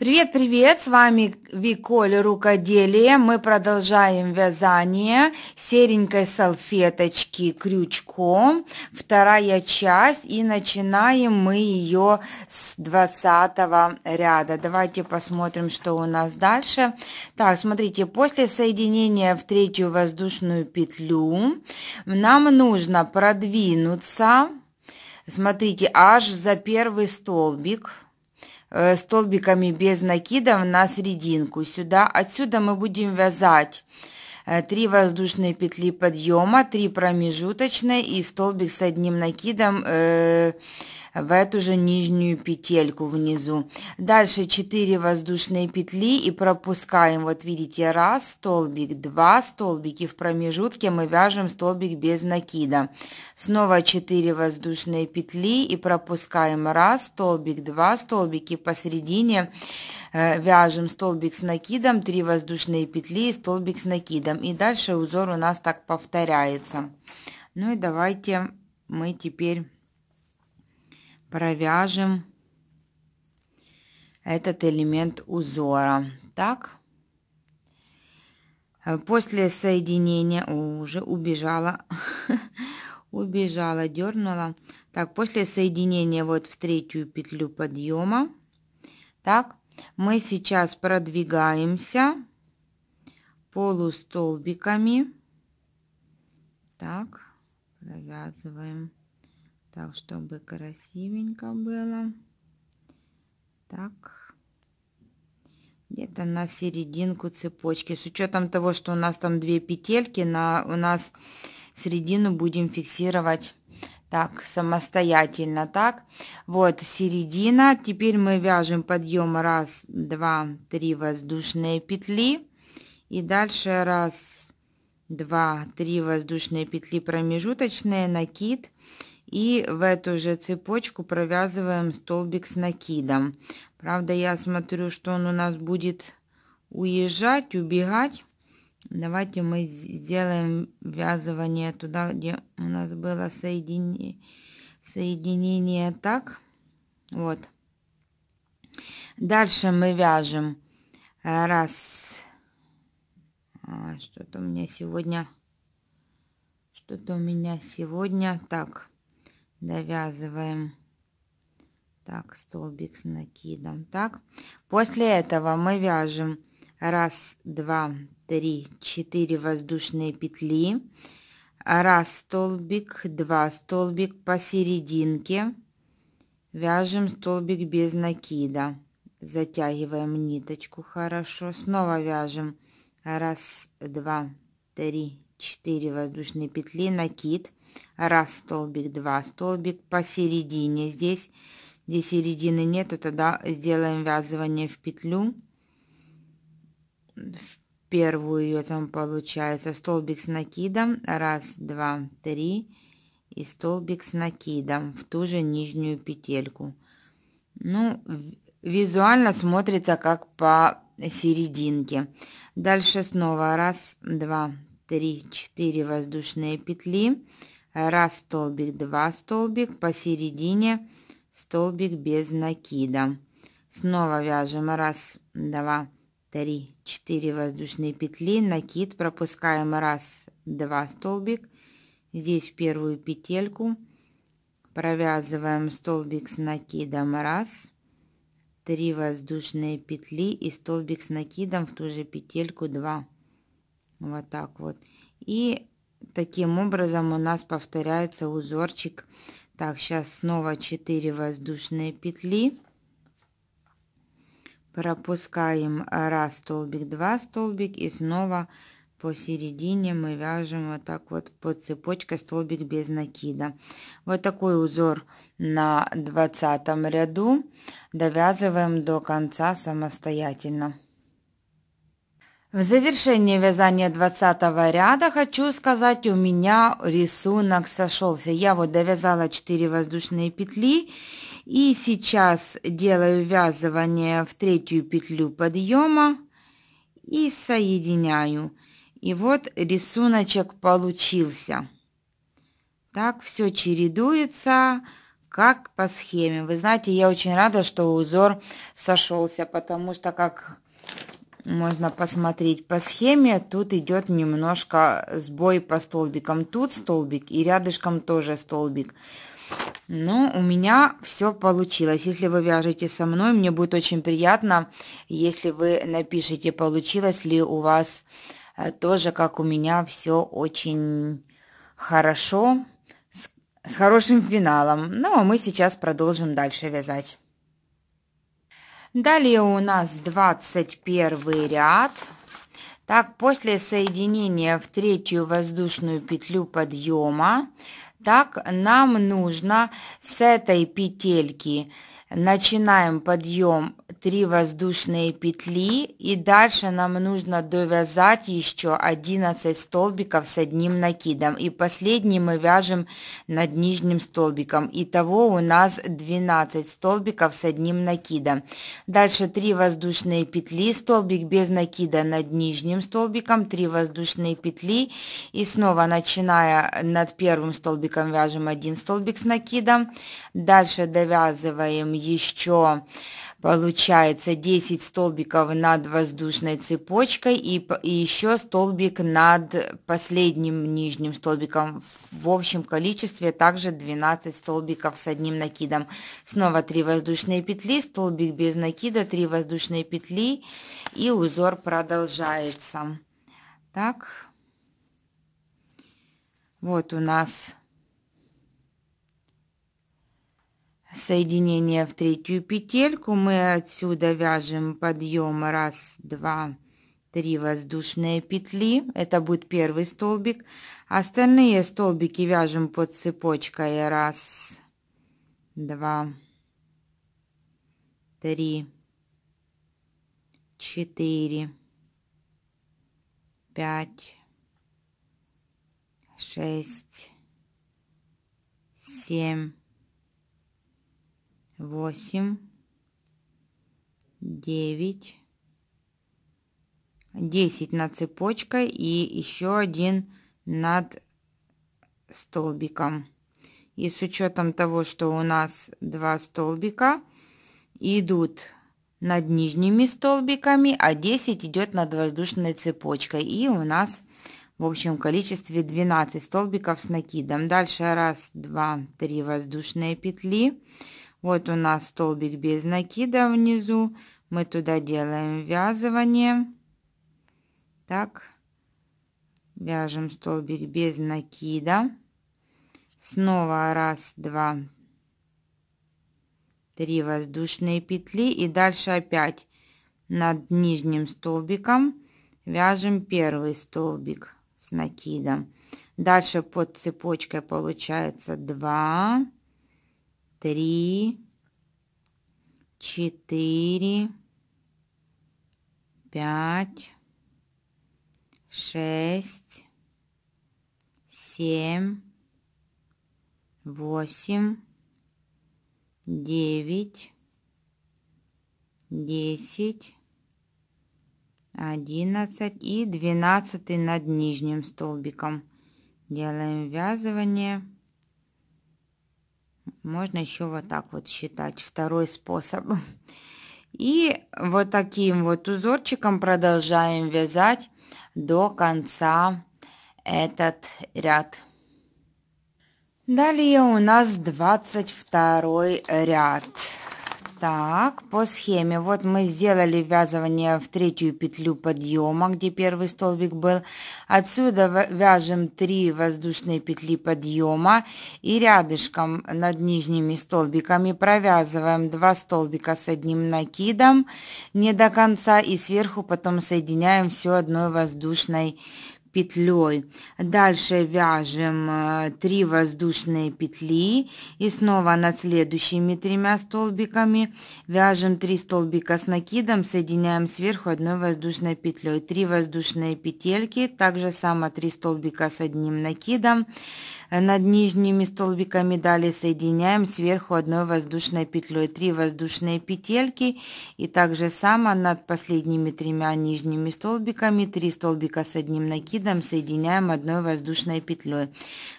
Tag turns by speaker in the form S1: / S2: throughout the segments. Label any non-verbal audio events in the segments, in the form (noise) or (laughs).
S1: Привет-привет, с вами Виколь Рукоделие. Мы продолжаем вязание серенькой салфеточки крючком. Вторая часть и начинаем мы ее с 20 ряда. Давайте посмотрим, что у нас дальше. Так, смотрите, после соединения в третью воздушную петлю нам нужно продвинуться, смотрите, аж за первый столбик Э, столбиками без накидов на серединку. Сюда, отсюда мы будем вязать 3 э, воздушные петли подъема, 3 промежуточные и столбик с одним накидом э, в эту же нижнюю петельку внизу. Дальше 4 воздушные петли и пропускаем, вот видите, раз столбик, два столбики, в промежутке мы вяжем столбик без накида. Снова 4 воздушные петли и пропускаем раз столбик, два столбики, посередине э, вяжем столбик с накидом, 3 воздушные петли и столбик с накидом. И дальше узор у нас так повторяется. Ну и давайте мы теперь провяжем этот элемент узора. Так. Э, после соединения... О, уже убежала. (laughs) убежала, дернула. Так, после соединения вот в третью петлю подъема. Так, мы сейчас продвигаемся полустолбиками. Так, провязываем так, чтобы красивенько было. Так, где-то на серединку цепочки. С учетом того, что у нас там две петельки, на, у нас середину будем фиксировать так самостоятельно так вот середина теперь мы вяжем подъем раз, два, три воздушные петли и дальше раз, два, три воздушные петли промежуточные накид и в эту же цепочку провязываем столбик с накидом. Правда, я смотрю, что он у нас будет уезжать, убегать. Давайте мы сделаем вязывание туда, где у нас было соединение, соединение так. Вот. Дальше мы вяжем раз. А, что-то у меня сегодня... Что-то у меня сегодня... Так, довязываем так столбик с накидом так после этого мы вяжем раз, два, три, четыре воздушные петли раз столбик два столбик посерединке вяжем столбик без накида затягиваем ниточку хорошо снова вяжем раз, два, три, четыре воздушные петли накид раз столбик, два столбик посередине. Здесь, где середины нету, тогда сделаем вязывание в петлю. В первую ее там получается столбик с накидом, раз, два, три и столбик с накидом в ту же нижнюю петельку. Ну, визуально смотрится как по серединке. Дальше снова раз, два, три, четыре воздушные петли раз столбик, два столбик, посередине столбик без накида. Снова вяжем раз, два, три, четыре воздушные петли, накид, пропускаем раз, два столбик, здесь в первую петельку, провязываем столбик с накидом раз, три воздушные петли и столбик с накидом в ту же петельку два. вот так вот и Таким образом у нас повторяется узорчик. Так, сейчас снова 4 воздушные петли. Пропускаем раз столбик, 2 столбик и снова посередине мы вяжем вот так вот по цепочке столбик без накида вот такой узор на двадцатом ряду довязываем до конца самостоятельно в завершении вязания 20 ряда хочу сказать, у меня рисунок сошелся. Я вот довязала 4 воздушные петли и сейчас делаю вязывание в третью петлю подъема и соединяю. И вот рисуночек получился. Так все чередуется, как по схеме. Вы знаете, я очень рада, что узор сошелся, потому что, как можно посмотреть по схеме. Тут идет немножко сбой по столбикам. Тут столбик и рядышком тоже столбик. Ну, у меня все получилось. Если вы вяжете со мной, мне будет очень приятно, если вы напишите, получилось ли у вас э, тоже, как у меня, все очень хорошо, с, с хорошим финалом. Ну, а мы сейчас продолжим дальше вязать. Далее у нас 21 ряд. Так, после соединения в третью воздушную петлю подъема, так нам нужно с этой петельки Начинаем подъем 3 воздушные петли и дальше нам нужно довязать еще 11 столбиков с одним накидом и последний мы вяжем над нижним столбиком итого у нас 12 столбиков с одним накидом дальше 3 воздушные петли столбик без накида над нижним столбиком 3 воздушные петли и снова начиная над первым столбиком вяжем 1 столбик с накидом дальше довязываем еще получается 10 столбиков над воздушной цепочкой и, и еще столбик над последним нижним столбиком. В общем количестве также 12 столбиков с одним накидом. Снова 3 воздушные петли, столбик без накида, 3 воздушные петли и узор продолжается. Так, вот у нас соединение в третью петельку. Мы отсюда вяжем подъем раз, два, три воздушные петли. Это будет первый столбик. Остальные столбики вяжем под цепочкой раз, два, три, четыре, пять, шесть, семь восемь, девять, десять над цепочкой и еще один над столбиком. И с учетом того, что у нас два столбика идут над нижними столбиками, а 10 идет над воздушной цепочкой. И у нас в общем количестве 12 столбиков с накидом. Дальше раз, два, три воздушные петли. Вот у нас столбик без накида внизу. Мы туда делаем ввязывание. Так, вяжем столбик без накида. Снова раз, два, три воздушные петли. И дальше опять над нижним столбиком вяжем первый столбик с накидом. Дальше под цепочкой получается 2, три, четыре, пять, шесть, семь, восемь, девять, десять, одиннадцать и двенадцатый над нижним столбиком. Делаем ввязывание. Можно еще вот так вот считать, второй способ. (laughs) И вот таким вот узорчиком продолжаем вязать до конца этот ряд. Далее у нас 22 ряд. Так, по схеме. Вот мы сделали ввязывание в третью петлю подъема, где первый столбик был. Отсюда вяжем 3 воздушные петли подъема и рядышком над нижними столбиками провязываем 2 столбика с одним накидом не до конца и сверху потом соединяем все одной воздушной петлей петлей. Дальше вяжем 3 э, воздушные петли и снова над следующими тремя столбиками вяжем 3 столбика с накидом, соединяем сверху одной воздушной петлей. 3 воздушные петельки, также само 3 столбика с одним накидом. Над нижними столбиками далее соединяем сверху одной воздушной петлей 3 воздушные петельки и также само над последними тремя нижними столбиками 3 столбика с одним накидом соединяем одной воздушной петлей.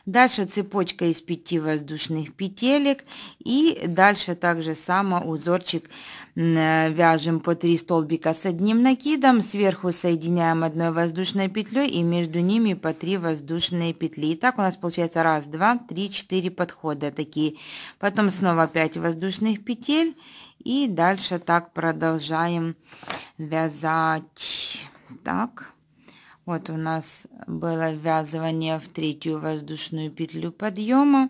S1: Дальше цепочка из 5 воздушных петелек и дальше также само узорчик Э, вяжем по 3 столбика с одним накидом, сверху соединяем одной воздушной петлей и между ними по 3 воздушные петли. и так у нас получается 1, 2, 3, 4 подхода такие. Потом снова 5 воздушных петель и дальше так продолжаем вязать. Так. Вот у нас было ввязывание в третью воздушную петлю подъема.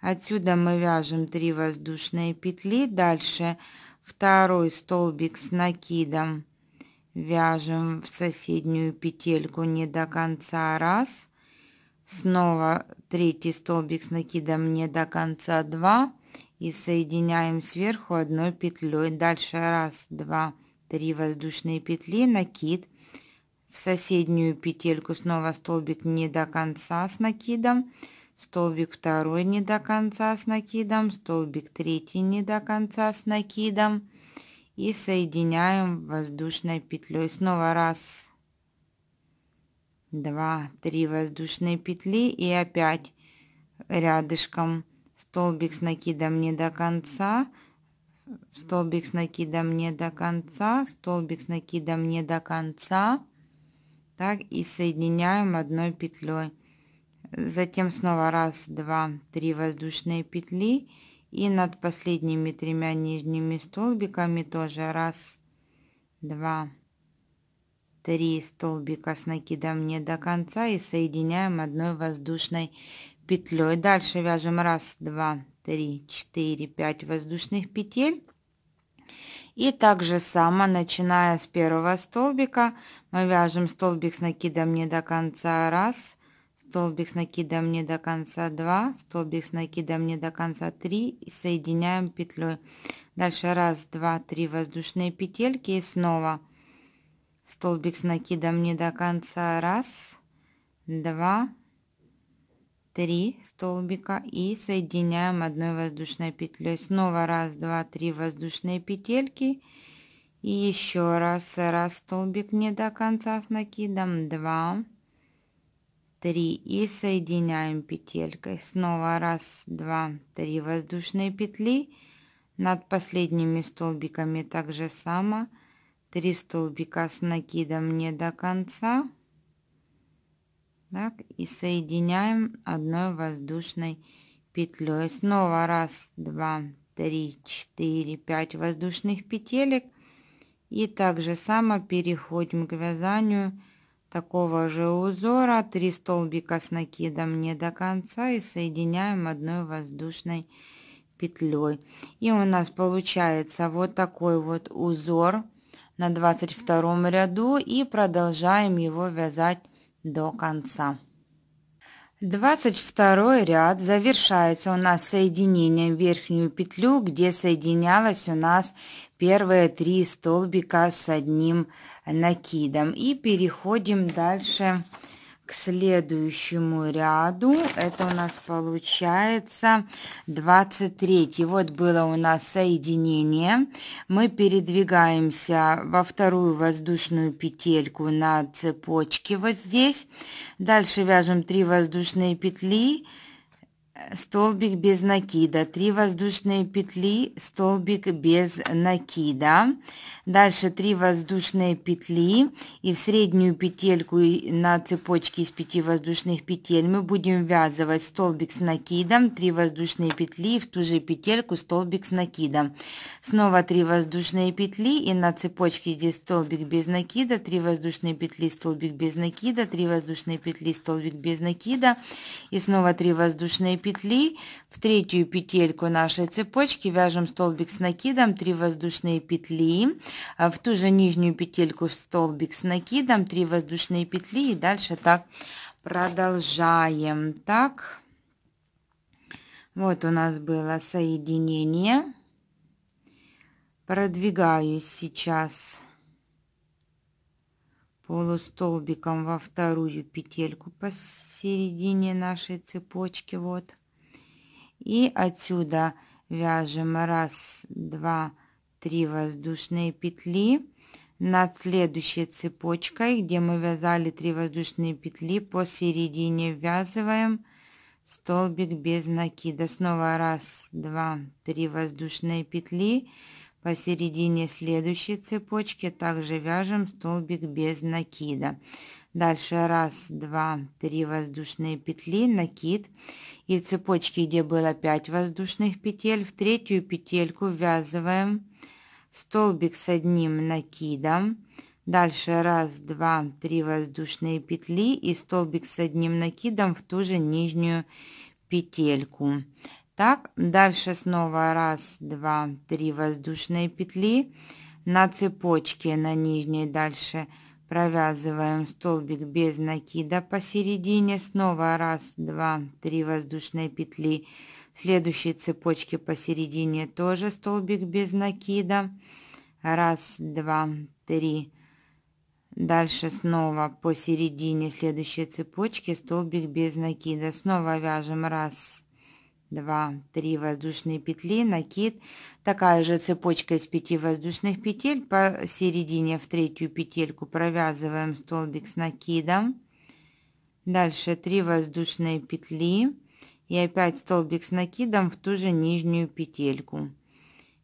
S1: Отсюда мы вяжем 3 воздушные петли. Дальше второй столбик с накидом вяжем в соседнюю петельку не до конца раз снова третий столбик с накидом не до конца 2 и соединяем сверху одной петлей дальше раз два три воздушные петли накид в соседнюю петельку снова столбик не до конца с накидом столбик второй не до конца с накидом, столбик третий не до конца с накидом и соединяем воздушной петлей. Снова раз, два, три воздушные петли и опять рядышком столбик с накидом не до конца, столбик с накидом не до конца, столбик с накидом не до конца. Так и соединяем одной петлей затем снова раз, два, три воздушные петли и над последними тремя нижними столбиками тоже раз, два, три столбика с накидом не до конца и соединяем одной воздушной петлей. Дальше вяжем раз, два, три, четыре, пять воздушных петель. И также само, начиная с первого столбика, мы вяжем столбик с накидом не до конца, раз, столбик с накидом не до конца 2, столбик с накидом не до конца 3 и соединяем петлей. Дальше 1, 2, 3 воздушные петельки и снова столбик с накидом не до конца 1, 2, 3 столбика и соединяем одной воздушной петлей. Снова 1, 2, 3 воздушные петельки и еще раз раз столбик не до конца с накидом 2, 3 3 и соединяем петелькой. Снова раз, два, три воздушные петли. Над последними столбиками также само. 3 столбика с накидом не до конца. Так, и соединяем одной воздушной петлей. Снова раз, два, три, четыре, пять воздушных петелек. И также само переходим к вязанию такого же узора, 3 столбика с накидом не до конца и соединяем одной воздушной петлей. И у нас получается вот такой вот узор на 22 ряду и продолжаем его вязать до конца. 22 ряд завершается у нас соединением верхнюю петлю, где соединялась у нас первые три столбика с одним накидом. И переходим дальше к следующему ряду. Это у нас получается 23. Вот было у нас соединение. Мы передвигаемся во вторую воздушную петельку на цепочке вот здесь. Дальше вяжем 3 воздушные петли столбик без накида, 3 воздушные петли, столбик без накида, дальше 3 воздушные петли и в среднюю петельку на цепочке из 5 воздушных петель мы будем ввязывать столбик с накидом, 3 воздушные петли в ту же петельку столбик с накидом. Снова 3 воздушные петли и на цепочке здесь столбик без накида, 3 воздушные петли, столбик без накида, 3 воздушные петли, столбик без накида и снова 3 воздушные петли петли в третью петельку нашей цепочки вяжем столбик с накидом 3 воздушные петли а, в ту же нижнюю петельку столбик с накидом 3 воздушные петли и дальше так продолжаем так вот у нас было соединение продвигаюсь сейчас полустолбиком во вторую петельку посередине нашей цепочки вот и отсюда вяжем раз два три воздушные петли над следующей цепочкой где мы вязали 3 воздушные петли посередине ввязываем столбик без накида снова раз два три воздушные петли Посередине следующей цепочки также вяжем столбик без накида. Дальше раз, два, три воздушные петли, накид. И в цепочке, где было 5 воздушных петель, в третью петельку ввязываем столбик с одним накидом. Дальше раз, два, три воздушные петли и столбик с одним накидом в ту же нижнюю петельку. Так, дальше снова раз, два, три воздушные петли. На цепочке на нижней дальше провязываем столбик без накида посередине. Снова раз, два, три воздушные петли. В следующей цепочке посередине тоже столбик без накида. Раз, два, три. Дальше снова посередине следующей цепочки столбик без накида. Снова вяжем раз, 2, 3 воздушные петли, накид, такая же цепочка из 5 воздушных петель, посередине в третью петельку провязываем столбик с накидом, дальше 3 воздушные петли и опять столбик с накидом в ту же нижнюю петельку.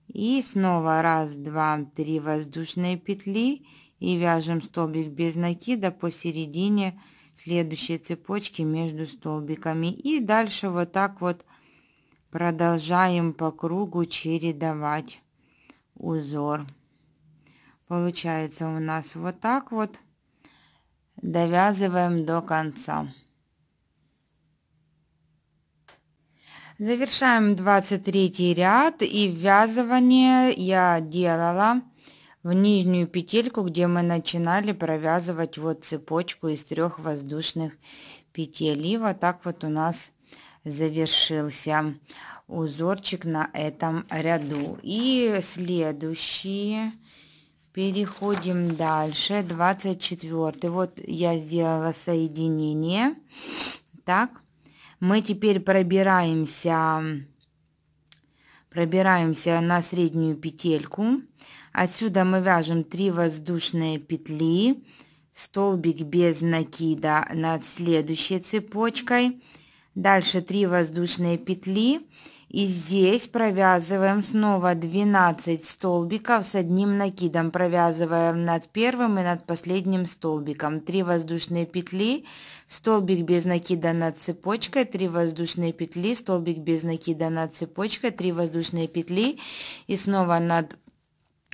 S1: И снова 1, 2, 3 воздушные петли и вяжем столбик без накида посередине следующей цепочки между столбиками и дальше вот так вот Продолжаем по кругу чередовать узор. Получается у нас вот так вот. Довязываем до конца. Завершаем 23 ряд и ввязывание я делала в нижнюю петельку, где мы начинали провязывать вот цепочку из трех воздушных петель. И вот так вот у нас завершился узорчик на этом ряду. И следующие. Переходим дальше. 24. Вот я сделала соединение. Так. Мы теперь пробираемся, пробираемся на среднюю петельку. Отсюда мы вяжем 3 воздушные петли, столбик без накида над следующей цепочкой. Дальше 3 воздушные петли. И здесь провязываем снова 12 столбиков с одним накидом. Провязываем над первым и над последним столбиком. 3 воздушные петли, столбик без накида над цепочкой, 3 воздушные петли, столбик без накида над цепочкой, 3 воздушные петли. И снова над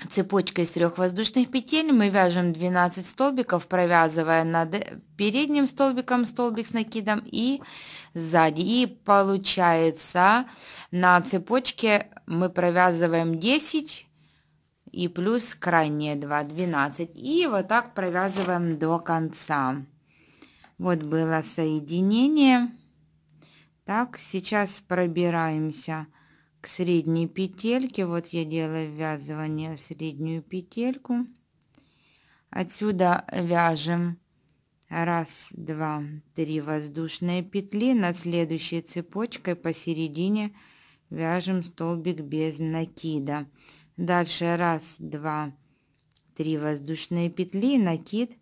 S1: Цепочкой из трех воздушных петель мы вяжем 12 столбиков, провязывая над э, передним столбиком столбик с накидом и сзади. И получается на цепочке мы провязываем 10 и плюс крайние 2, 12. И вот так провязываем до конца. Вот было соединение. Так, сейчас пробираемся к средней петельке. Вот я делаю ввязывание в среднюю петельку. Отсюда вяжем 1, 2, 3 воздушные петли. Над следующей цепочкой посередине вяжем столбик без накида. Дальше 1, 2, 3 воздушные петли, накид.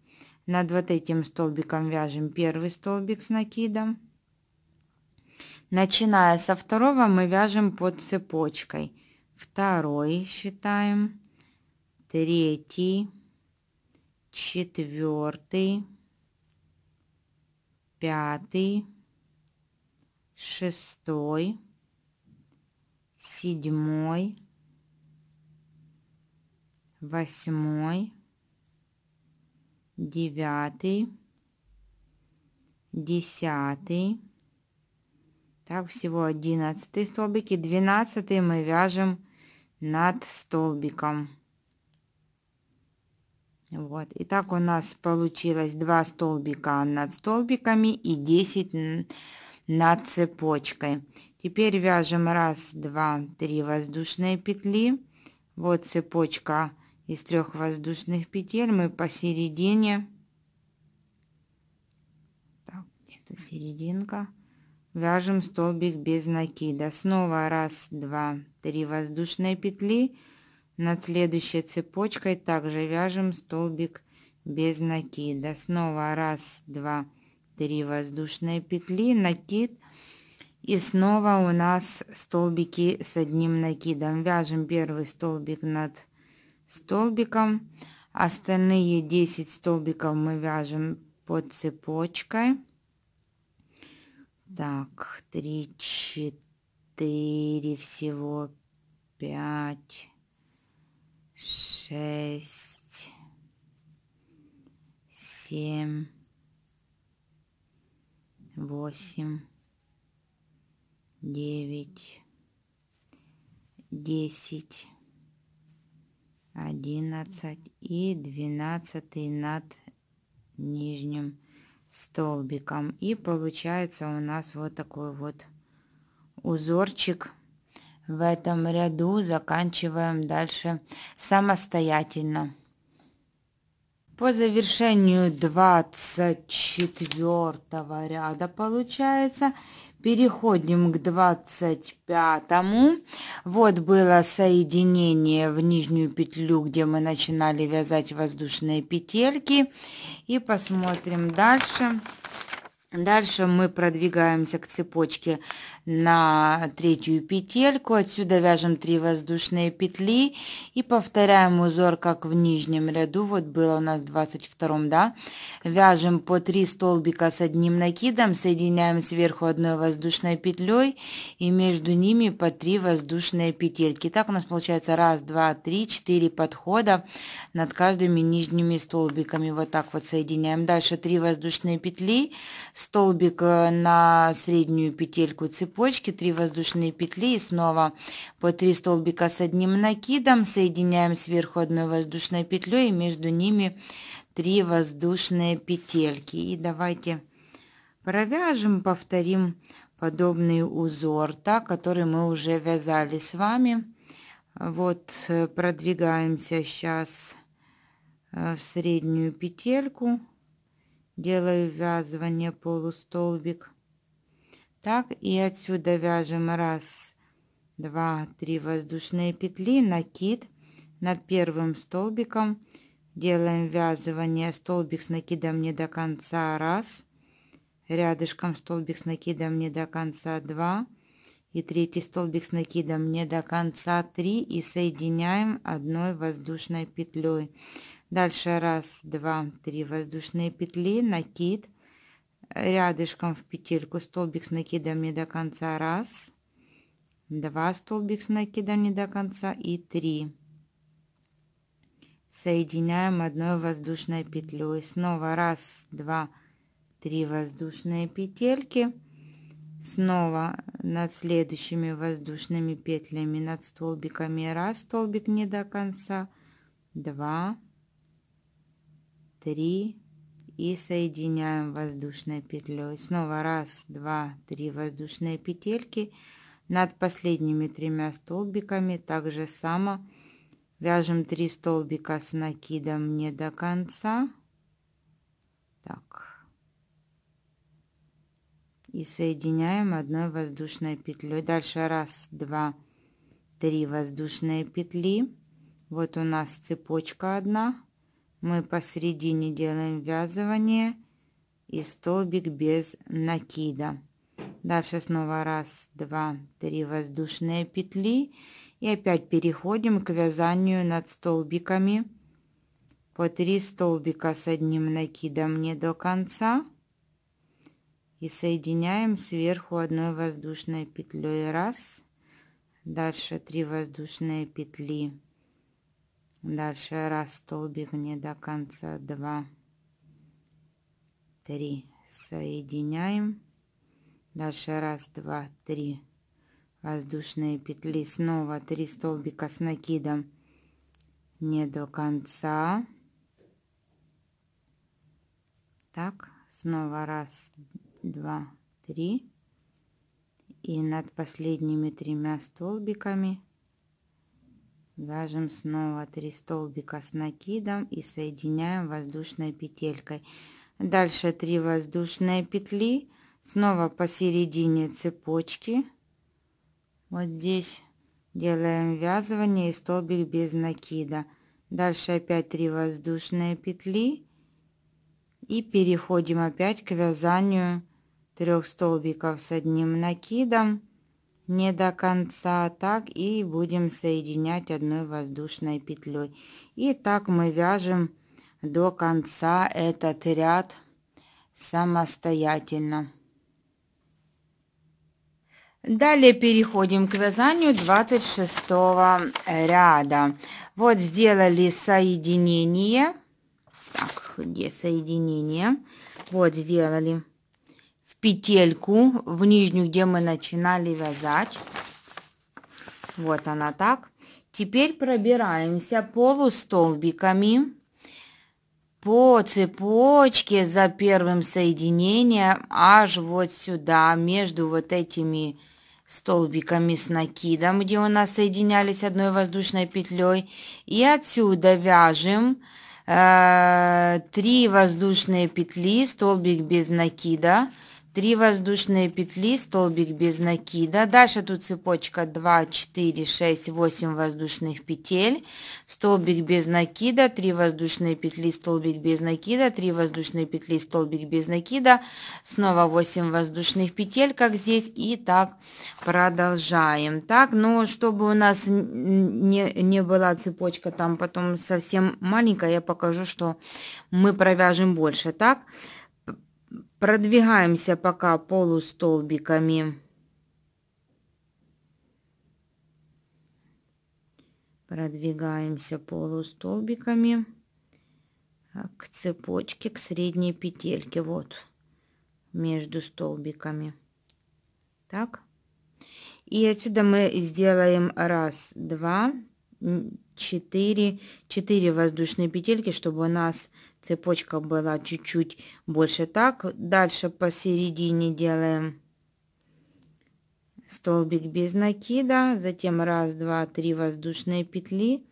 S1: Над вот этим столбиком вяжем первый столбик с накидом Начиная со второго мы вяжем под цепочкой. Второй считаем, третий, четвертый, пятый, шестой, седьмой, восьмой, девятый, десятый, так, всего 11 столбик и 12 мы вяжем над столбиком. Вот. И так у нас получилось 2 столбика над столбиками и 10 над цепочкой. Теперь вяжем 1, 2, 3 воздушные петли. Вот цепочка из трех воздушных петель. Мы посередине. Так, это серединка вяжем столбик без накида снова раз два три воздушные петли над следующей цепочкой также вяжем столбик без накида снова раз два три воздушные петли накид и снова у нас столбики с одним накидом вяжем первый столбик над столбиком остальные 10 столбиков мы вяжем под цепочкой так, три, четыре, всего пять, шесть, семь, восемь, девять, десять, одиннадцать и двенадцатый над нижним столбиком. И получается у нас вот такой вот узорчик в этом ряду. Заканчиваем дальше самостоятельно. По завершению 24 ряда получается Переходим к 25. Вот было соединение в нижнюю петлю, где мы начинали вязать воздушные петельки. И посмотрим дальше. Дальше мы продвигаемся к цепочке на третью петельку, отсюда вяжем 3 воздушные петли и повторяем узор, как в нижнем ряду, вот было у нас в 22, да, вяжем по 3 столбика с одним накидом, соединяем сверху одной воздушной петлей и между ними по 3 воздушные петельки. Так у нас получается 1, 2, 3, 4 подхода над каждыми нижними столбиками, вот так вот соединяем. Дальше 3 воздушные петли, столбик э, на среднюю петельку цепочки, цепочки, 3 воздушные петли и снова по 3 столбика с одним накидом, соединяем сверху одной воздушной петлей и между ними 3 воздушные петельки. И давайте провяжем, повторим подобный узор, так, который мы уже вязали с вами. Вот э, продвигаемся сейчас э, в среднюю петельку делаю ввязывание полустолбик так, и отсюда вяжем раз, два, три воздушные петли, накид над первым столбиком. Делаем вязывание столбик с накидом не до конца, раз. Рядышком столбик с накидом не до конца, два. И третий столбик с накидом не до конца, три. И соединяем одной воздушной петлей. Дальше раз, два, три воздушные петли, накид – рядышком в петельку столбик с накидом не до конца раз, два столбик с накидом не до конца и три. Соединяем одной воздушной петлей. Снова раз, два, три воздушные петельки. Снова над следующими воздушными петлями, над столбиками раз столбик не до конца, два, три, и соединяем воздушной петлей. Снова раз, два, три воздушные петельки. Над последними тремя столбиками также само вяжем 3 столбика с накидом не до конца. Так. И соединяем одной воздушной петлей. Дальше раз, два, три воздушные петли. Вот у нас цепочка одна мы посередине делаем ввязывание и столбик без накида. Дальше снова раз, два, три воздушные петли. И опять переходим к вязанию над столбиками. По три столбика с одним накидом не до конца. И соединяем сверху одной воздушной петлей. Раз. Дальше три воздушные петли дальше раз столбик не до конца 2 3 соединяем дальше раз два три воздушные петли снова 3 столбика с накидом не до конца так снова раз два три и над последними тремя столбиками вяжем снова 3 столбика с накидом и соединяем воздушной петелькой дальше 3 воздушные петли снова посередине цепочки вот здесь делаем вязывание и столбик без накида дальше опять 3 воздушные петли и переходим опять к вязанию трех столбиков с одним накидом не до конца, так и будем соединять одной воздушной петлей. И так мы вяжем до конца этот ряд самостоятельно. Далее переходим к вязанию 26 ряда. Вот сделали соединение. Так, где соединение? Вот сделали петельку, в нижнюю, где мы начинали вязать. Вот она так. Теперь пробираемся полустолбиками по цепочке за первым соединением аж вот сюда, между вот этими столбиками с накидом, где у нас соединялись одной воздушной петлей. И отсюда вяжем э, 3 воздушные петли, столбик без накида, 3 воздушные петли, столбик без накида. Дальше тут цепочка 2, 4, 6, 8 воздушных петель, столбик без накида, 3 воздушные петли, столбик без накида, 3 воздушные петли, столбик без накида, снова 8 воздушных петель, как здесь, и так продолжаем. Так, но ну, чтобы у нас не, не была цепочка там потом совсем маленькая, я покажу, что мы провяжем больше. Так, так Продвигаемся пока полустолбиками. Продвигаемся полустолбиками к цепочке, к средней петельке. Вот, между столбиками. Так. И отсюда мы сделаем раз, два, четыре, четыре воздушные петельки, чтобы у нас цепочка была чуть-чуть больше. Так, дальше посередине делаем столбик без накида, затем раз, два, три воздушные петли,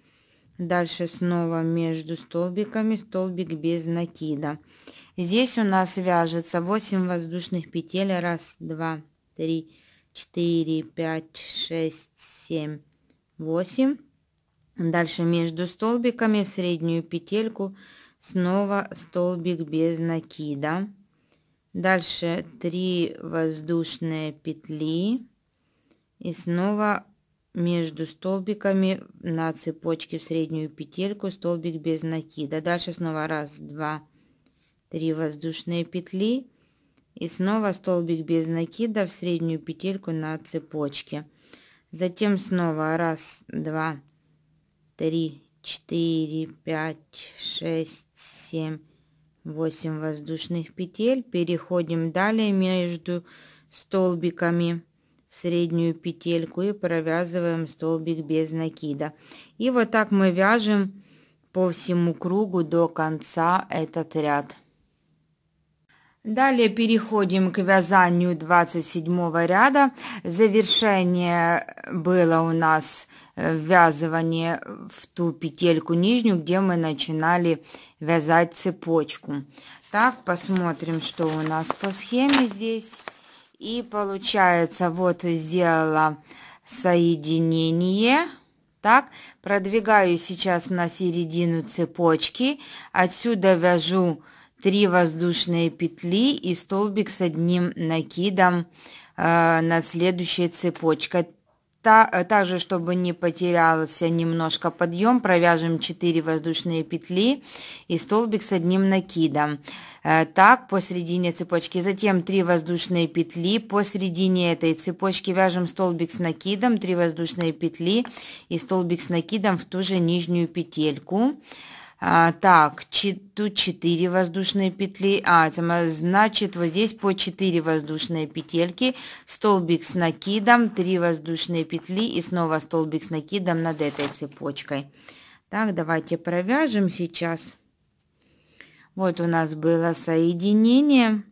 S1: дальше снова между столбиками столбик без накида. Здесь у нас вяжется 8 воздушных петель, раз, два, три, четыре, пять, шесть, семь, восемь. Дальше между столбиками в среднюю петельку Снова столбик без накида. Дальше 3 воздушные петли. И снова между столбиками на цепочке в среднюю петельку столбик без накида. Дальше снова раз, два, три воздушные петли. И снова столбик без накида в среднюю петельку на цепочке. Затем снова раз, два, три 4, 5, 6, 7, 8 воздушных петель. Переходим далее между столбиками в среднюю петельку и провязываем столбик без накида. И вот так мы вяжем по всему кругу до конца этот ряд. Далее переходим к вязанию 27 ряда. Завершение было у нас Э, ввязывание в ту петельку нижнюю, где мы начинали вязать цепочку. Так, посмотрим, что у нас по схеме здесь. И получается, вот сделала соединение. Так, продвигаю сейчас на середину цепочки. Отсюда вяжу 3 воздушные петли и столбик с одним накидом э, над следующей цепочкой. Э, также, чтобы не потерялся немножко подъем, провяжем 4 воздушные петли и столбик с одним накидом. Э, так, посередине цепочки. Затем 3 воздушные петли. Посередине этой цепочки вяжем столбик с накидом, 3 воздушные петли и столбик с накидом в ту же нижнюю петельку. А, так, тут 4 воздушные петли, а, значит, вот здесь по 4 воздушные петельки, столбик с накидом, 3 воздушные петли и снова столбик с накидом над этой цепочкой. Так, давайте провяжем сейчас. Вот у нас было соединение,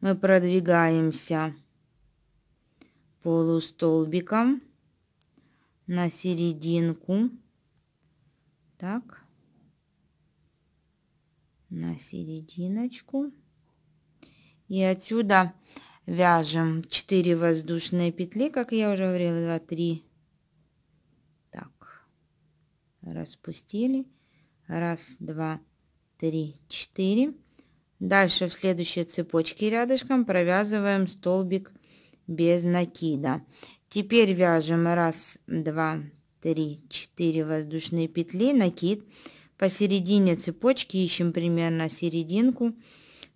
S1: мы продвигаемся полустолбиком на серединку. Так на серединочку. И отсюда вяжем 4 воздушные петли, как я уже говорила, 2, 3. Так, распустили. Раз, два, три, четыре. Дальше в следующей цепочке рядышком провязываем столбик без накида. Теперь вяжем раз, два, три, четыре воздушные петли, накид Посередине цепочки ищем примерно серединку.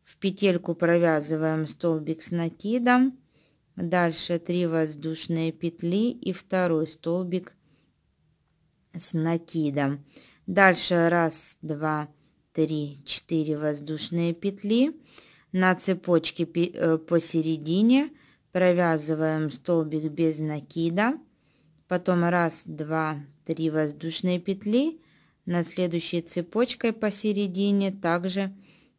S1: В петельку провязываем столбик с накидом. Дальше 3 воздушные петли и второй столбик с накидом. Дальше 1, 2, 3, 4 воздушные петли. На цепочке э, посередине провязываем столбик без накида. Потом 1, 2, 3 воздушные петли над следующей цепочкой посередине также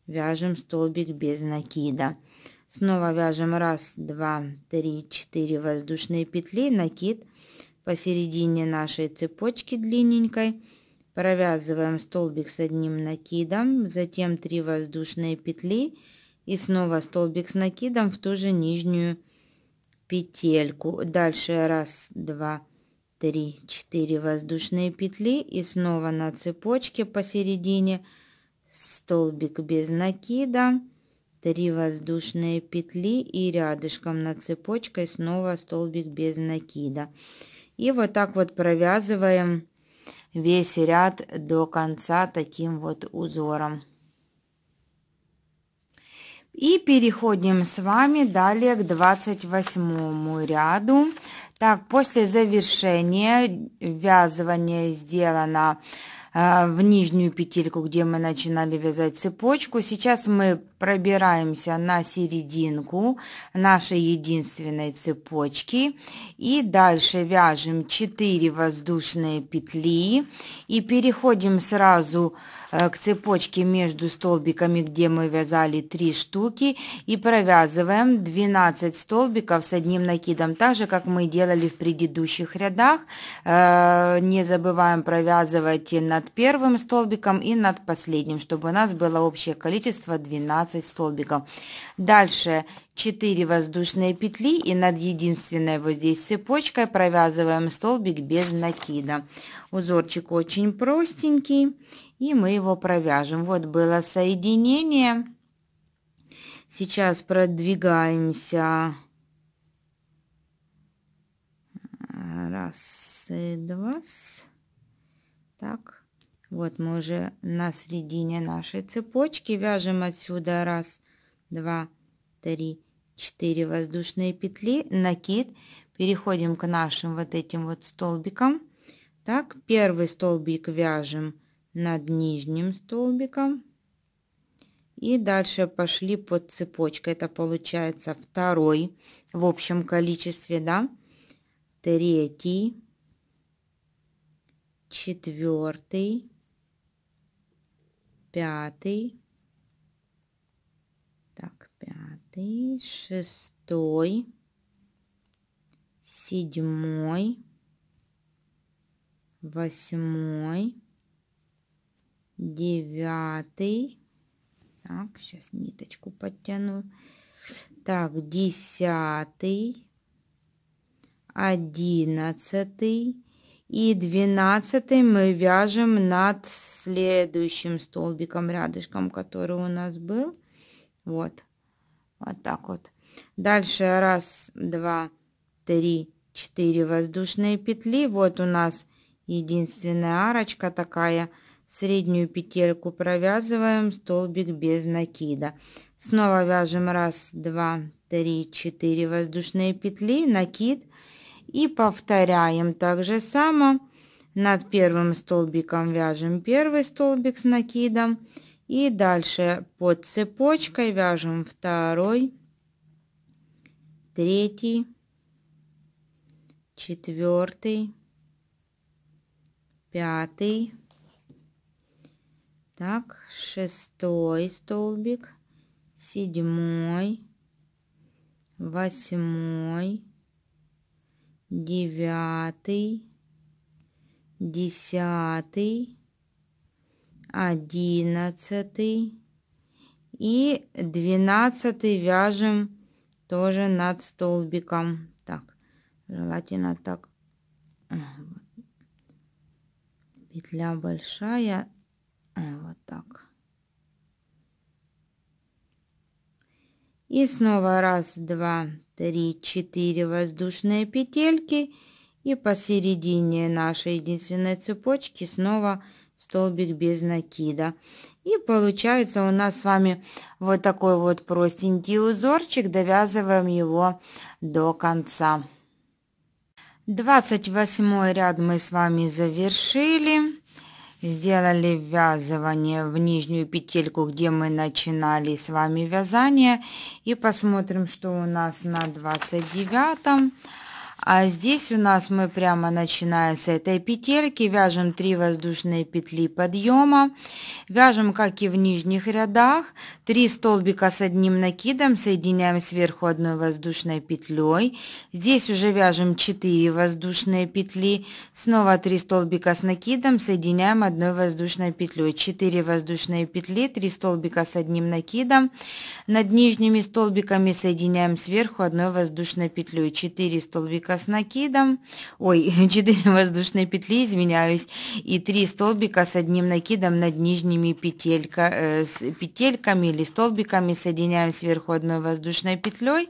S1: вяжем столбик без накида. Снова вяжем 1, 2, 3, 4 воздушные петли, накид посередине нашей цепочки длинненькой. Провязываем столбик с одним накидом, затем 3 воздушные петли и снова столбик с накидом в ту же нижнюю петельку. Дальше 1, 2, 3 3, 4 воздушные петли и снова на цепочке посередине столбик без накида, 3 воздушные петли и рядышком на цепочкой снова столбик без накида. И вот так вот провязываем весь ряд до конца таким вот узором. И переходим с вами далее к 28 ряду. Так, после завершения вязывание сделано э, в нижнюю петельку, где мы начинали вязать цепочку. Сейчас мы пробираемся на серединку нашей единственной цепочки и дальше вяжем 4 воздушные петли и переходим сразу э, к цепочке между столбиками, где мы вязали 3 штуки и провязываем 12 столбиков с одним накидом, так же, как мы делали в предыдущих рядах. Э, не забываем провязывать над первым столбиком и над последним, чтобы у нас было общее количество 12 12 столбиков. Дальше 4 воздушные петли и над единственной вот здесь цепочкой провязываем столбик без накида. Узорчик очень простенький и мы его провяжем. Вот было соединение. Сейчас продвигаемся. Раз, два. Так. Вот мы уже на середине нашей цепочки вяжем отсюда раз, два, три, четыре воздушные петли, накид. Переходим к нашим вот этим вот столбикам. Так, первый столбик вяжем над нижним столбиком. И дальше пошли под цепочкой. Это получается второй в общем количестве, да? Третий, четвертый, пятый, так, пятый, шестой, седьмой, восьмой, девятый, так, сейчас ниточку подтяну, так, десятый, одиннадцатый, и двенадцатый мы вяжем над следующим столбиком рядышком, который у нас был. Вот. Вот так вот. Дальше раз, два, три, четыре воздушные петли. Вот у нас единственная арочка такая. Среднюю петельку провязываем, столбик без накида. Снова вяжем раз, два, три, четыре воздушные петли, накид и повторяем так же само. Над первым столбиком вяжем первый столбик с накидом. И дальше под цепочкой вяжем второй, третий, четвертый, пятый, так, шестой столбик, седьмой, восьмой, девятый, десятый, одиннадцатый и двенадцатый вяжем тоже над столбиком. Так, желательно так. Петля большая, вот так. И снова раз, два, 3, 4 воздушные петельки и посередине нашей единственной цепочки снова столбик без накида. И получается у нас с вами вот такой вот простенький узорчик, довязываем его до конца. 28 ряд мы с вами завершили сделали ввязывание в нижнюю петельку, где мы начинали с вами вязание. И посмотрим, что у нас на 29. -м. А здесь у нас мы прямо начиная с этой петельки, вяжем 3 воздушные петли подъема, вяжем как и в нижних рядах, 3 столбика с одним накидом, соединяем сверху одной воздушной петлей, здесь уже вяжем 4 воздушные петли, снова 3 столбика с накидом, соединяем одной воздушной петлей, 4 воздушные петли, 3 столбика с одним накидом, над нижними столбиками соединяем сверху одной воздушной петлей, 4 столбика столбика с накидом, ой, 4 (laughs) воздушные петли, извиняюсь, и 3 столбика с одним накидом над нижними петелька, э, с петельками или столбиками, соединяем сверху одной воздушной петлей,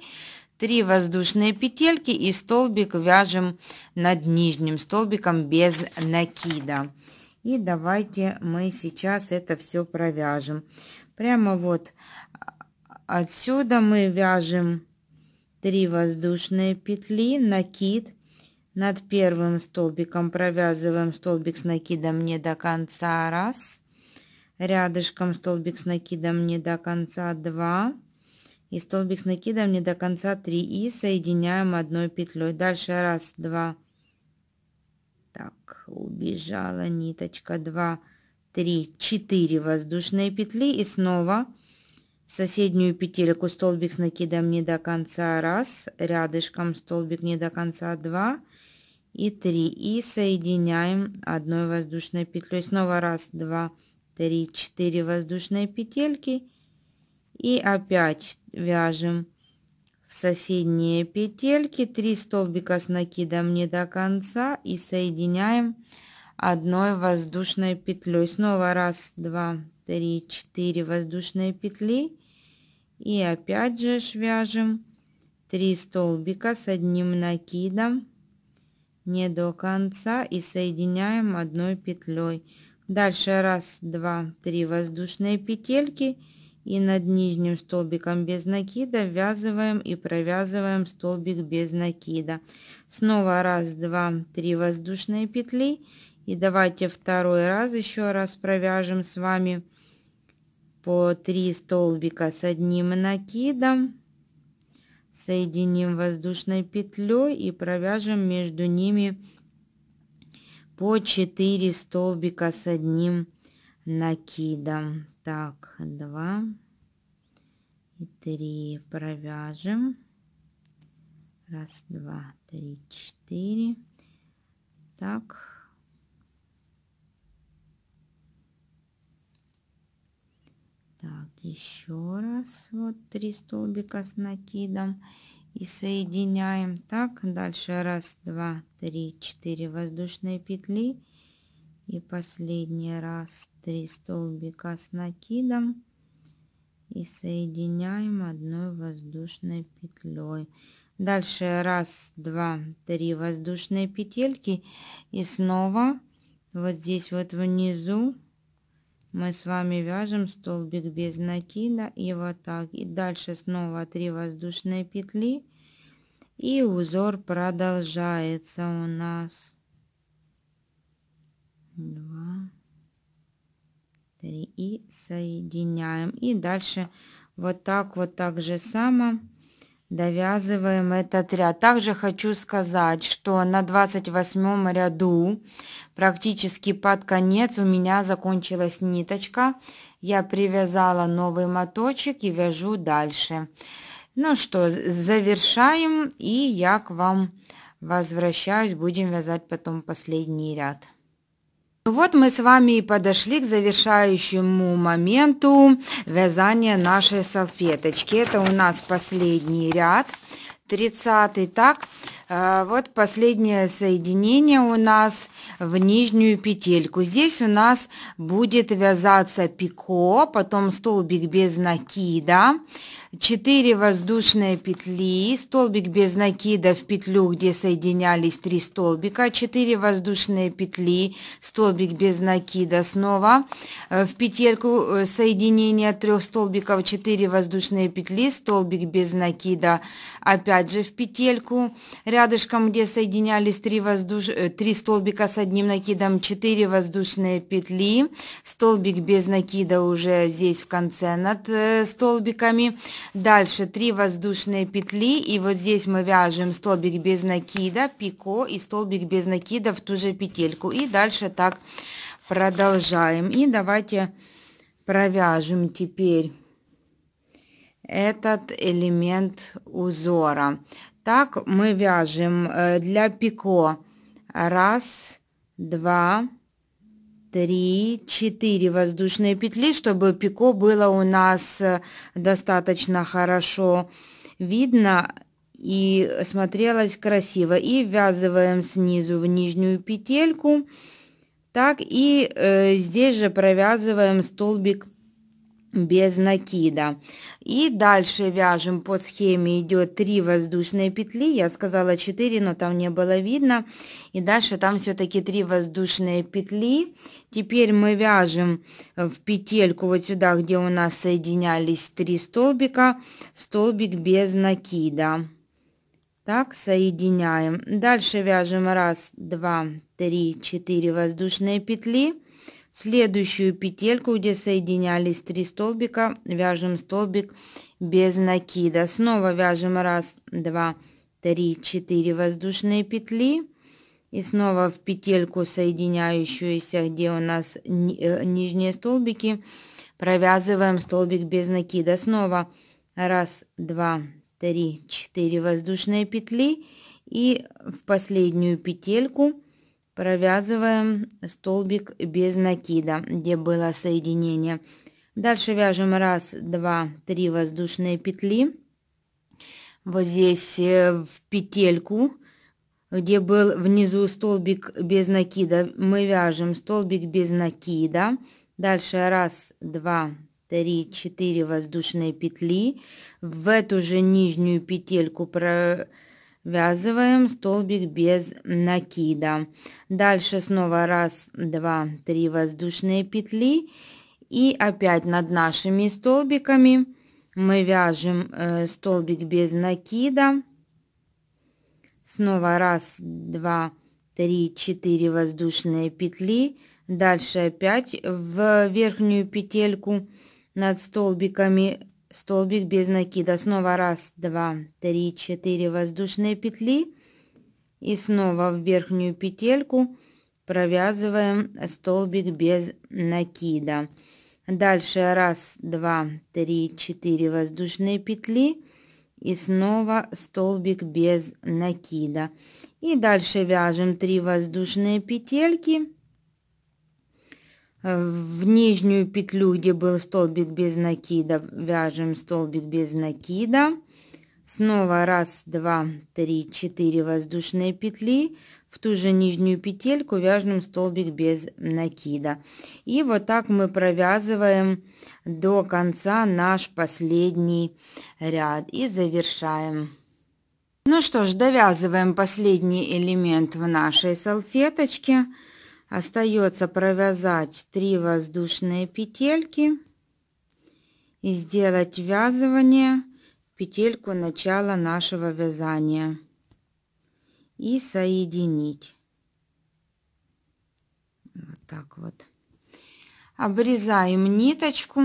S1: 3 воздушные петельки и столбик вяжем над нижним столбиком без накида. И давайте мы сейчас это все провяжем. Прямо вот отсюда мы вяжем 3 воздушные петли, накид. Над первым столбиком провязываем столбик с накидом не до конца, раз. Рядышком столбик с накидом не до конца, два. И столбик с накидом не до конца, три. И соединяем одной петлей. Дальше раз, два. Так, убежала ниточка, два, три, четыре воздушные петли. И снова 2 соседнюю петельку столбик с накидом не до конца раз, рядышком столбик не до конца два и 3 и соединяем одной воздушной петлей снова раз два три четыре воздушные петельки и опять вяжем в соседние петельки 3 столбика с накидом не до конца и соединяем одной воздушной петлей снова раз два три четыре воздушные петли и опять же вяжем 3 столбика с одним накидом не до конца и соединяем одной петлей. Дальше раз, два, три воздушные петельки и над нижним столбиком без накида ввязываем и провязываем столбик без накида. Снова раз, два, три воздушные петли и давайте второй раз еще раз провяжем с вами по 3 столбика с одним накидом. Соединим воздушной петлей и провяжем между ними по 4 столбика с одним накидом. Так, 2 и 3 провяжем. Раз, два, три, четыре. Так, Так, еще раз вот три столбика с накидом и соединяем. Так, дальше раз, два, три, четыре воздушные петли. И последний раз три столбика с накидом и соединяем одной воздушной петлей. Дальше раз, два, три воздушные петельки и снова вот здесь вот внизу мы с вами вяжем столбик без накида и вот так и дальше снова 3 воздушные петли и узор продолжается у нас 2 3 и соединяем и дальше вот так вот так же самое. Довязываем этот ряд. Также хочу сказать, что на 28 ряду, практически под конец, у меня закончилась ниточка. Я привязала новый моточек и вяжу дальше. Ну что, завершаем, и я к вам возвращаюсь. Будем вязать потом последний ряд. Вот мы с вами и подошли к завершающему моменту вязания нашей салфеточки. Это у нас последний ряд, 30 так. Э, вот последнее соединение у нас в нижнюю петельку. Здесь у нас будет вязаться пико, потом столбик без накида, 4 воздушные петли, столбик без накида в петлю, где соединялись 3 столбика, 4 воздушные петли, столбик без накида снова, э, в петельку э, соединения 3 столбиков 4 воздушные петли, столбик без накида опять же в петельку, рядышком, где соединялись 3, воздуш... 3 э, столбика с одним накидом, 4 воздушные петли, столбик без накида уже здесь в конце над столбиками, Дальше 3 воздушные петли, и вот здесь мы вяжем столбик без накида, пико и столбик без накида в ту же петельку. И дальше так продолжаем. И давайте провяжем теперь этот элемент узора. Так мы вяжем э, для пико раз два 3 три, четыре воздушные петли, чтобы пико было у нас э, достаточно хорошо видно и смотрелось красиво. И ввязываем снизу в нижнюю петельку. Так и э, здесь же провязываем столбик без накида. И дальше вяжем по схеме идет 3 воздушные петли. Я сказала 4, но там не было видно. И дальше там все-таки 3 воздушные петли. Теперь мы вяжем в петельку вот сюда, где у нас соединялись 3 столбика, столбик без накида. Так, соединяем. Дальше вяжем 1, 2, 3, 4 воздушные петли. Следующую петельку, где соединялись три столбика, вяжем столбик без накида. Снова вяжем раз, два, три, четыре воздушные петли. И снова в петельку, соединяющуюся, где у нас э, нижние столбики, провязываем столбик без накида. Снова раз, два, три, четыре воздушные петли. И в последнюю петельку Провязываем столбик без накида, где было соединение. Дальше вяжем 1, 2, 3 воздушные петли. Вот здесь э, в петельку, где был внизу столбик без накида, мы вяжем столбик без накида. Дальше 1, 2, 3, 4 воздушные петли. В эту же нижнюю петельку провязываем Вязываем столбик без накида. Дальше снова раз, два, три воздушные петли. И опять над нашими столбиками мы вяжем э, столбик без накида. Снова раз, два, три, четыре воздушные петли. Дальше опять в верхнюю петельку над столбиками столбик без накида. Снова раз, два, три, четыре воздушные петли. И снова в верхнюю петельку провязываем столбик без накида. Дальше раз, два, три, четыре воздушные петли. И снова столбик без накида. И дальше вяжем 3 воздушные петельки Э, в нижнюю петлю, где был столбик без накида, вяжем столбик без накида. Снова раз, два, три, четыре воздушные петли. В ту же нижнюю петельку вяжем столбик без накида. И вот так мы провязываем до конца наш последний ряд и завершаем. Ну что ж, довязываем последний элемент в нашей салфеточке. Остается провязать 3 воздушные петельки и сделать вязывание петельку начала нашего вязания и соединить вот так вот обрезаем ниточку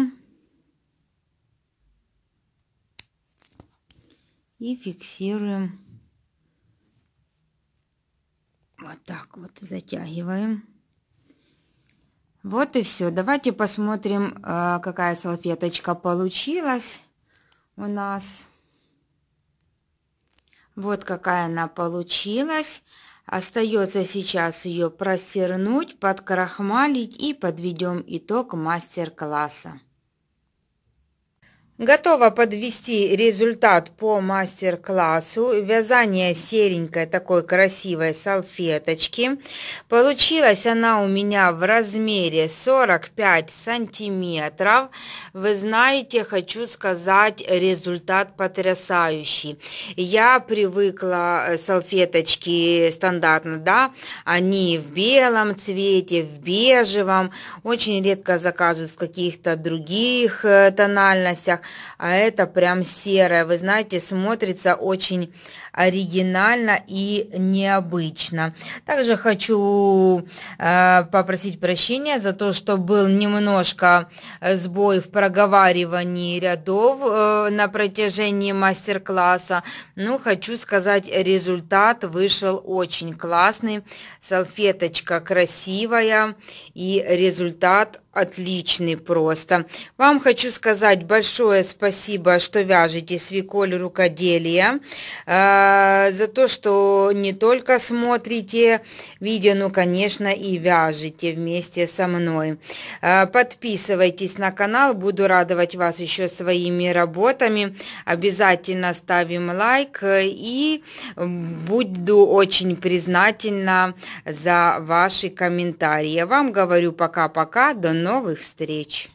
S1: и фиксируем вот так вот затягиваем вот и все. Давайте посмотрим, э, какая салфеточка получилась у нас. Вот какая она получилась. Остается сейчас ее просернуть, подкрахмалить и подведем итог мастер-класса. Готова подвести результат по мастер-классу вязания серенькой такой красивой салфеточки. Получилась она у меня в размере 45 сантиметров. Вы знаете, хочу сказать, результат потрясающий. Я привыкла э, салфеточки стандартно, да, они в белом цвете, в бежевом. Очень редко заказывают в каких-то других э, тональностях а это прям серое. Вы знаете, смотрится очень оригинально и необычно. Также хочу э, попросить прощения за то, что был немножко э, сбой в проговаривании рядов э, на протяжении мастер-класса. Ну, хочу сказать, результат вышел очень классный. Салфеточка красивая и результат отличный просто. Вам хочу сказать большое спасибо, что вяжете свеколь рукоделия. Э, а, за то, что не только смотрите видео, но, конечно, и вяжете вместе со мной. А, подписывайтесь на канал, буду радовать вас еще своими работами. Обязательно ставим лайк и буду очень признательна за ваши комментарии. Я вам говорю пока-пока, до новых встреч!